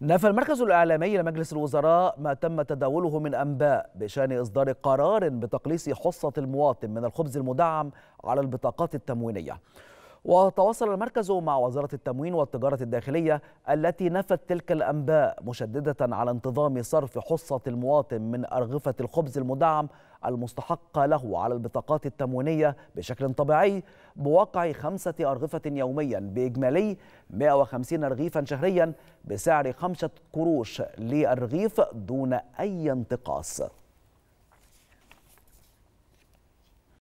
نفى المركز الإعلامي لمجلس الوزراء ما تم تداوله من أنباء بشأن إصدار قرار بتقليص حصة المواطن من الخبز المدعم على البطاقات التموينية وتواصل المركز مع وزارة التموين والتجارة الداخلية التي نفت تلك الأنباء مشددة على انتظام صرف حصة المواطن من أرغفة الخبز المدعم المستحقة له على البطاقات التموينية بشكل طبيعي بواقع خمسة أرغفة يوميا بإجمالي 150 رغيفا شهريا بسعر خمسة قروش للرغيف دون أي انتقاص